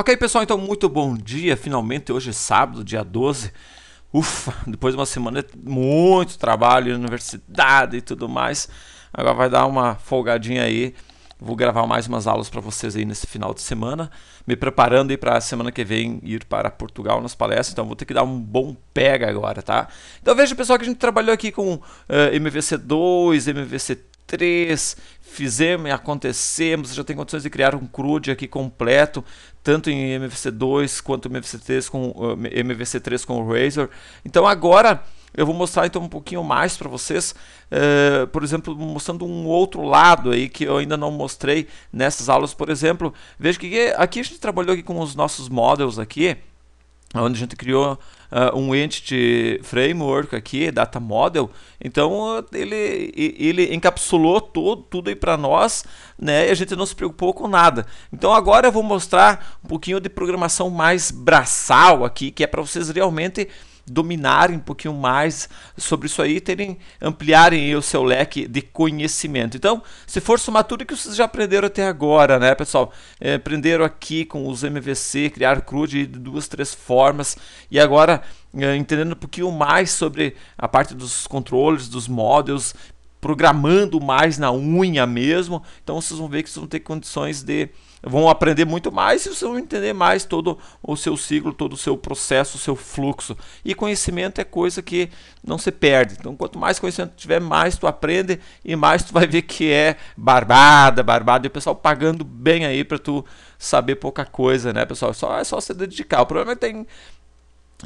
Ok, pessoal, então muito bom dia. Finalmente, hoje é sábado, dia 12. Ufa, depois de uma semana muito trabalho, universidade e tudo mais. Agora vai dar uma folgadinha aí. Vou gravar mais umas aulas para vocês aí nesse final de semana, me preparando aí para a semana que vem ir para Portugal nas palestras, então vou ter que dar um bom pega agora, tá? Então veja, pessoal, que a gente trabalhou aqui com uh, eh, MVC2, MVC três, fizemos e acontecemos, já tem condições de criar um CRUD aqui completo, tanto em MVC2 quanto MVC3 com, eh, MVC3 com o Razor. Então agora eu vou mostrar então um pouquinho mais para vocês, uh, por exemplo, mostrando um outro lado aí que eu ainda não mostrei nessas aulas, por exemplo. Veja que aqui a gente trabalhou aqui com os nossos models aqui, onde a gente criou uh, um entity framework aqui, data model. Então ele, ele encapsulou todo, tudo aí para nós, né? E a gente não se preocupou com nada. Então agora eu vou mostrar um pouquinho de programação mais braçal aqui, que é para vocês realmente dominarem um pouquinho mais sobre isso aí, terem ampliarem o seu leque de conhecimento. Então, se for somar tudo que vocês já aprenderam até agora, né, pessoal? É, aprenderam aqui com os MVC, criar crud de duas, três formas e agora é, entendendo um pouquinho mais sobre a parte dos controles, dos modelos, programando mais na unha mesmo. Então vocês vão ver que vocês vão ter condições de vão aprender muito mais e vocês vão entender mais todo o seu ciclo, todo o seu processo, o seu fluxo. E conhecimento é coisa que não se perde. Então, quanto mais conhecimento tiver, mais tu aprende e mais tu vai ver que é barbada, barbada. E o pessoal pagando bem aí para tu saber pouca coisa, né, pessoal? É só é só se dedicar. O problema é que tem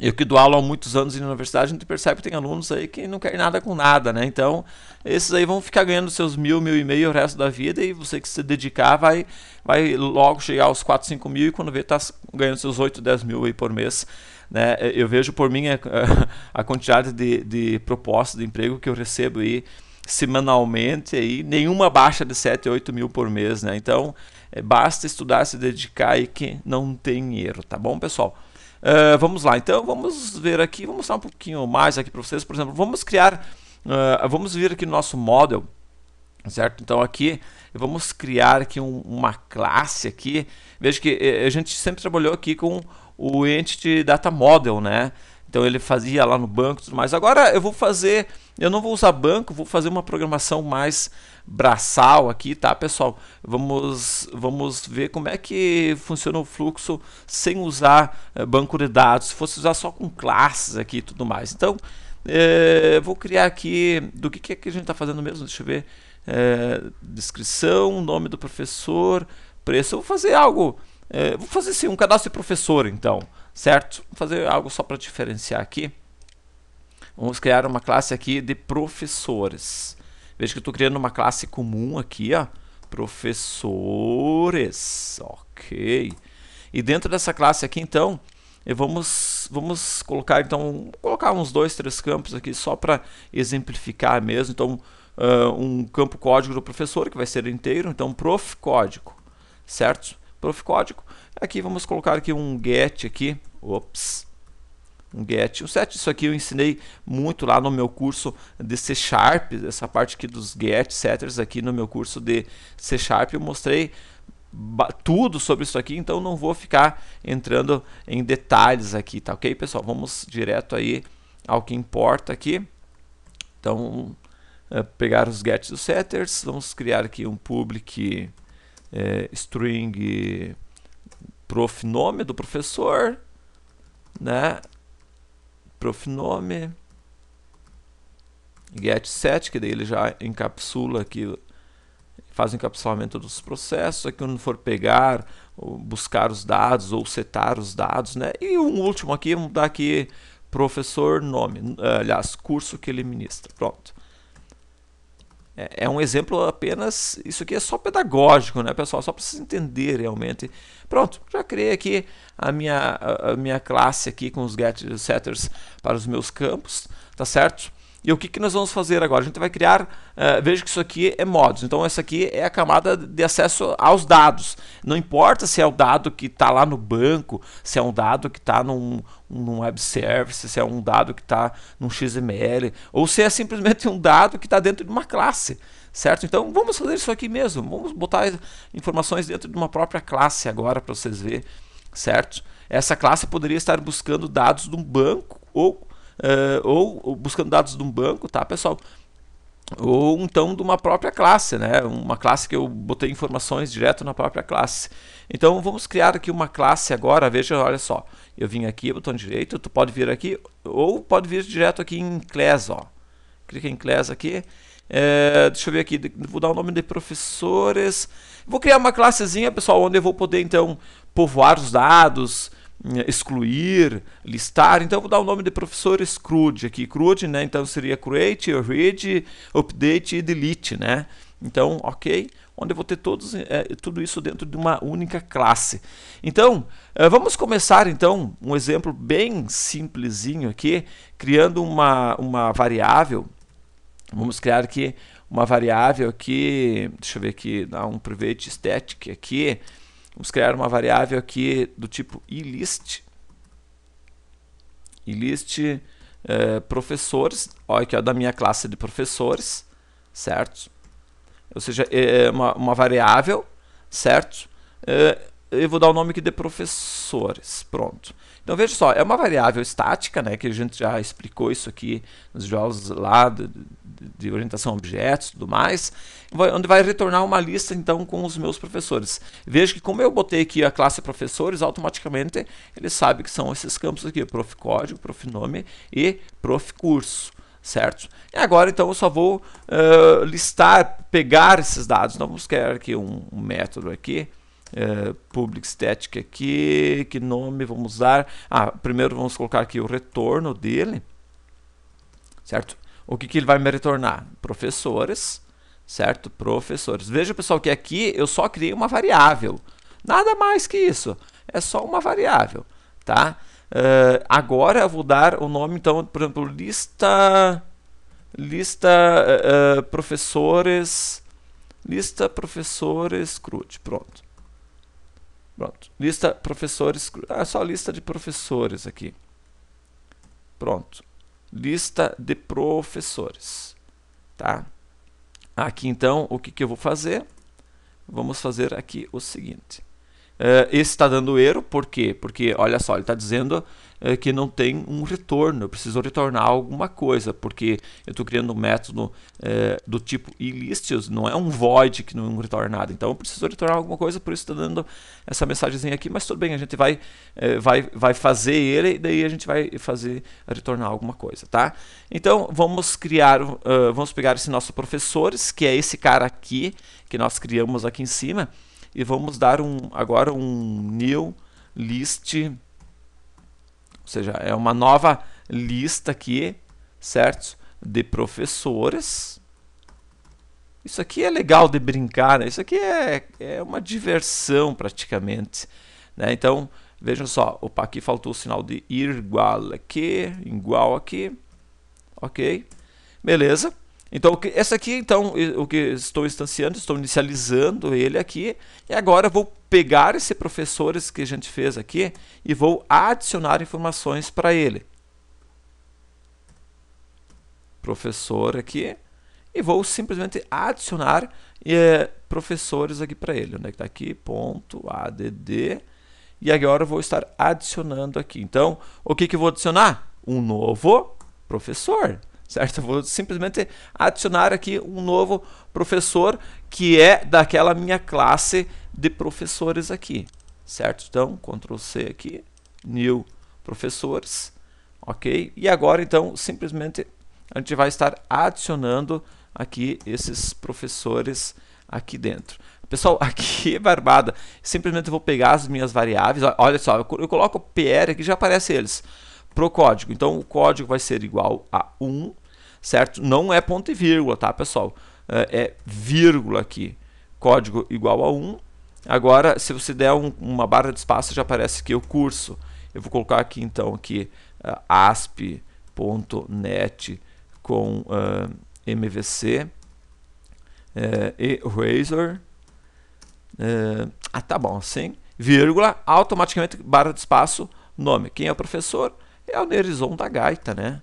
eu que dou aula há muitos anos na universidade, a gente percebe que tem alunos aí que não querem nada com nada, né? Então, esses aí vão ficar ganhando seus mil, mil e meio o resto da vida e você que se dedicar vai, vai logo chegar aos 4, 5 mil e quando vê tá ganhando seus 8, 10 mil aí por mês. Né? Eu vejo por mim a, a quantidade de, de propostas de emprego que eu recebo aí semanalmente aí, nenhuma baixa de 7, 8 mil por mês, né? Então, é, basta estudar, se dedicar e que não tem erro, tá bom, pessoal? Uh, vamos lá, então vamos ver aqui, vou mostrar um pouquinho mais aqui para vocês. Por exemplo, vamos criar, uh, vamos vir aqui no nosso model, certo? Então aqui vamos criar aqui um, uma classe aqui. Veja que eh, a gente sempre trabalhou aqui com o Entity Data Model, né? Então ele fazia lá no banco e tudo mais. Agora eu vou fazer, eu não vou usar banco, vou fazer uma programação mais braçal aqui, tá, pessoal? Vamos, vamos ver como é que funciona o fluxo sem usar eh, banco de dados. Se fosse usar só com classes aqui e tudo mais. Então, é, vou criar aqui do que, que, é que a gente está fazendo mesmo, deixa eu ver. É, descrição, nome do professor, preço. Eu vou fazer algo, é, vou fazer sim, um cadastro de professor então certo? Vou fazer algo só para diferenciar aqui. Vamos criar uma classe aqui de professores. Veja que eu estou criando uma classe comum aqui, ó, professores, ok. E dentro dessa classe aqui, então, vamos, vamos colocar, então, colocar uns dois, três campos aqui só para exemplificar mesmo. Então, uh, um campo código do professor, que vai ser inteiro, então, prof código, certo? Prof código. Aqui vamos colocar aqui um get aqui, ops, um get. O set isso aqui eu ensinei muito lá no meu curso de C Sharp, essa parte aqui dos get setters aqui no meu curso de C Sharp, eu mostrei tudo sobre isso aqui, então não vou ficar entrando em detalhes aqui, tá ok, pessoal? Vamos direto aí ao que importa aqui. Então, eh, pegar os get e os setters, vamos criar aqui um public é, string prof nome do professor, né? nome, get set, que daí ele já encapsula aqui, faz o encapsulamento dos processos, aqui quando for pegar, buscar os dados ou setar os dados, né? E um último aqui, vamos dar aqui professor nome, aliás, curso que ele ministra. Pronto. É, é um exemplo apenas, isso aqui é só pedagógico, né, pessoal? Só para vocês entenderem realmente. Pronto, já criei aqui a minha, a minha classe aqui com os get setters para os meus campos, tá certo? E o que, que nós vamos fazer agora? A gente vai criar, uh, veja que isso aqui é modos, então essa aqui é a camada de acesso aos dados. Não importa se é o dado que está lá no banco, se é um dado que está num, num web service, se é um dado que está num XML, ou se é simplesmente um dado que está dentro de uma classe certo? Então vamos fazer isso aqui mesmo, vamos botar informações dentro de uma própria classe agora para vocês verem, certo? Essa classe poderia estar buscando dados de um banco ou uh, ou, ou buscando dados de um banco, tá, pessoal? Ou então de uma própria classe, né? Uma classe que eu botei informações direto na própria classe. Então vamos criar aqui uma classe agora, veja, olha só. Eu vim aqui, botão direito, tu pode vir aqui, ou pode vir direto aqui em class, ó. Clica em class aqui. É, deixa eu ver aqui, vou dar o nome de professores. Vou criar uma classezinha, pessoal, onde eu vou poder então povoar os dados, eh, excluir, listar. Então, vou dar o nome de professor Scrooge aqui. Crude, né? Então, seria create, read, update e delete, né? Então, ok, onde eu vou ter todos, é, tudo isso dentro de uma única classe. Então, é, vamos começar então um exemplo bem simplesinho aqui, criando uma, uma variável. Vamos criar aqui uma variável aqui, deixa eu ver aqui, dar um private static aqui, Vamos criar uma variável aqui do tipo ilist. Ilist é, professores. Olha aqui, ó, da minha classe de professores, certo? Ou seja, é, é uma, uma variável, certo? É, eu vou dar o nome aqui de professores, pronto. Então veja só, é uma variável estática, né, que a gente já explicou isso aqui nos jogos lá de orientação a objetos e tudo mais, onde vai retornar uma lista então com os meus professores. Veja que como eu botei aqui a classe professores, automaticamente ele sabe que são esses campos aqui, prof código, prof nome e prof curso certo? E agora então eu só vou uh, listar, pegar esses dados. Então vamos criar aqui um, um método aqui, uh, public static aqui, que nome vamos dar? Ah, primeiro vamos colocar aqui o retorno dele, certo? o que, que ele vai me retornar? Professores, certo? Professores. Veja, pessoal, que aqui eu só criei uma variável. Nada mais que isso. É só uma variável, tá? Uh, agora eu vou dar o nome, então, por exemplo, lista, lista uh, professores, lista professores crude. pronto. Pronto, lista professores, ah, só lista de professores aqui. Pronto lista de professores. Tá? Aqui então, o que, que eu vou fazer? Vamos fazer aqui o seguinte. Uh, esse está dando erro, por quê? Porque, olha só, ele está dizendo é, que não tem um retorno. Eu preciso retornar alguma coisa, porque eu estou criando um método é, do tipo ilícitos, não é um void que não retorna nada. Então eu preciso retornar alguma coisa, por isso estou tá dando essa mensagenzinha aqui, mas tudo bem, a gente vai, é, vai, vai fazer ele e daí a gente vai fazer retornar alguma coisa, tá? Então vamos criar, uh, vamos pegar esse nosso professores, que é esse cara aqui, que nós criamos aqui em cima, e vamos dar um agora um new list ou seja, é uma nova lista aqui, certo? De professores. Isso aqui é legal de brincar, né? Isso aqui é, é uma diversão praticamente, né? Então, vejam só, opa, aqui faltou o sinal de igual aqui, igual aqui, ok? Beleza? Então, essa aqui, então, o que estou instanciando, estou inicializando ele aqui. E agora vou pegar esse professores que a gente fez aqui e vou adicionar informações para ele. Professor aqui. E vou simplesmente adicionar é, professores aqui para ele. Onde é que está aqui? Ponto, add. E agora eu vou estar adicionando aqui. Então, o que, que eu vou adicionar? Um novo professor certo? Vou simplesmente adicionar aqui um novo professor que é daquela minha classe de professores aqui, certo? Então, Ctrl C aqui, new professores, ok? E agora, então, simplesmente a gente vai estar adicionando aqui esses professores aqui dentro. Pessoal, aqui é barbada. Simplesmente vou pegar as minhas variáveis. Olha só, eu coloco PR aqui já aparece eles para o código. Então o código vai ser igual a 1, certo? Não é ponto e vírgula, tá, pessoal? É, é vírgula aqui. Código igual a 1. Agora, se você der um, uma barra de espaço, já aparece aqui o curso. Eu vou colocar aqui então aqui uh, asp.net com uh, é, MVC uh, e Razor. Uh, ah, tá bom, assim. Vírgula, automaticamente barra de espaço, nome. Quem é o professor? é o Nerizon da gaita, né?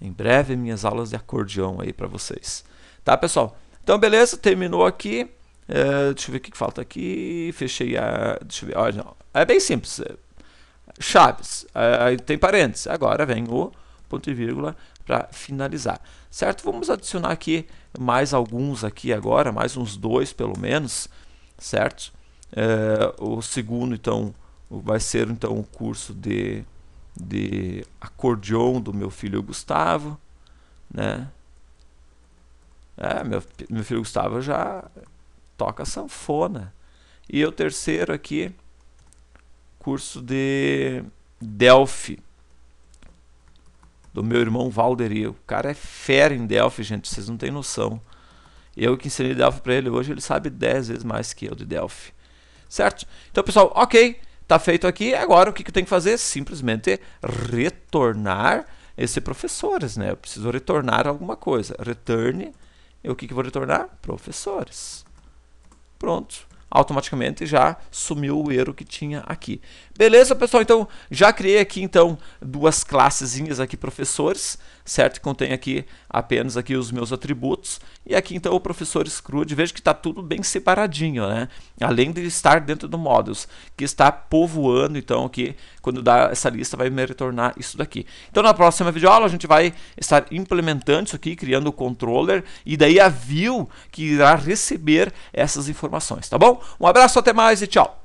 Em breve minhas aulas de acordeão aí para vocês. Tá, pessoal? Então, beleza, terminou aqui. É, deixa eu ver o que falta aqui. Fechei a. Deixa eu ver. Olha, não. É bem simples. É, Chaves. É, aí tem parênteses. Agora vem o ponto e vírgula para finalizar. Certo? Vamos adicionar aqui mais alguns aqui agora, mais uns dois pelo menos. Certo? É, o segundo, então, vai ser então o curso de, de acordeon do meu filho Gustavo, né? É, meu, meu filho Gustavo já toca sanfona. E o terceiro aqui, curso de Delphi, do meu irmão Valderio, O cara é fera em Delphi, gente, vocês não têm noção. Eu que ensinei Delphi para ele hoje, ele sabe 10 vezes mais que eu de Delphi. Certo? Então, pessoal, ok. Tá feito aqui, agora o que, que eu tenho que fazer? Simplesmente retornar esse professores, né? Eu preciso retornar alguma coisa. Return, e o que, que eu vou retornar? Professores. Pronto automaticamente já sumiu o erro que tinha aqui. Beleza, pessoal? Então, já criei aqui então duas classezinhas aqui professores, certo? Contém então, aqui apenas aqui os meus atributos. E aqui então o professor Scrooge, veja que está tudo bem separadinho, né? Além de estar dentro do Models, que está povoando então aqui, quando dá essa lista vai me retornar isso daqui. Então na próxima videoaula a gente vai estar implementando isso aqui, criando o controller e daí a view que irá receber essas informações, tá bom? Um abraço, até mais e tchau!